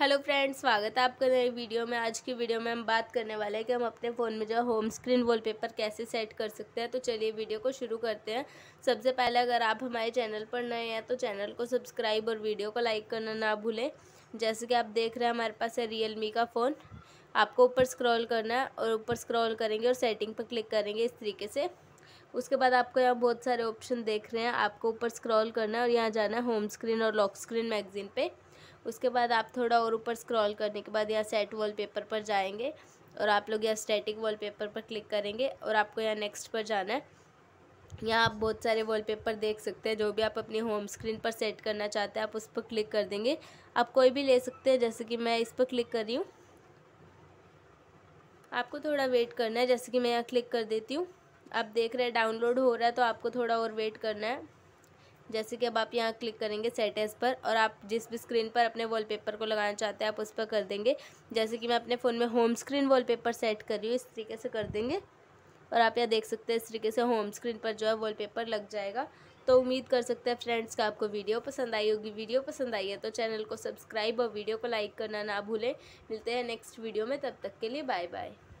hello friends स्वागत है आपका नई वीडियो में आज की वीडियो में हम बात करने वाले हैं कि हम अपने फ़ोन में जो होम स्क्रीन वॉलपेपर कैसे सेट कर सकते हैं तो चलिए वीडियो को शुरू करते हैं सबसे पहले अगर आप हमारे चैनल पर नए हैं तो चैनल को सब्सक्राइब और वीडियो को लाइक करना ना भूलें जैसे कि आप देख रहे हैं हमारे पास है रियल का फ़ोन आपको ऊपर स्क्रॉल करना है और ऊपर स्क्रॉल करेंगे और सेटिंग पर क्लिक करेंगे इस तरीके से उसके बाद आपको यहाँ बहुत सारे ऑप्शन देख रहे हैं आपको ऊपर स्क्रॉल करना है और यहाँ जाना है होम स्क्रीन और लॉक स्क्रीन मैगजीन पर उसके बाद आप थोड़ा और ऊपर स्क्रॉल करने के बाद यहाँ सेट वॉलपेपर पर जाएंगे और आप लोग यहाँ स्टैटिक वॉलपेपर पर क्लिक करेंगे और आपको यहाँ नेक्स्ट पर जाना है यहाँ आप बहुत सारे वॉलपेपर देख सकते हैं जो भी आप अपनी होम स्क्रीन पर सेट करना चाहते हैं आप उस पर क्लिक कर देंगे आप कोई भी ले सकते हैं जैसे कि मैं इस पर क्लिक कर रही हूँ आपको थोड़ा वेट करना है जैसे कि मैं यहाँ क्लिक कर देती हूँ आप देख रहे हैं डाउनलोड हो रहा है तो आपको थोड़ा और वेट करना है जैसे कि अब आप यहाँ क्लिक करेंगे सेटेज पर और आप जिस भी स्क्रीन पर अपने वॉलपेपर को लगाना चाहते हैं आप उस पर कर देंगे जैसे कि मैं अपने फ़ोन में होम स्क्रीन वॉलपेपर सेट कर रही हूँ इस तरीके से कर देंगे और आप यहाँ देख सकते हैं इस तरीके से होम स्क्रीन पर जो है वॉलपेपर लग जाएगा तो उम्मीद कर सकते हैं फ्रेंड्स का आपको वीडियो पसंद आई होगी वीडियो पसंद आई है तो चैनल को सब्सक्राइब और वीडियो को लाइक करना ना भूलें मिलते हैं नेक्स्ट वीडियो में तब तक के लिए बाय बाय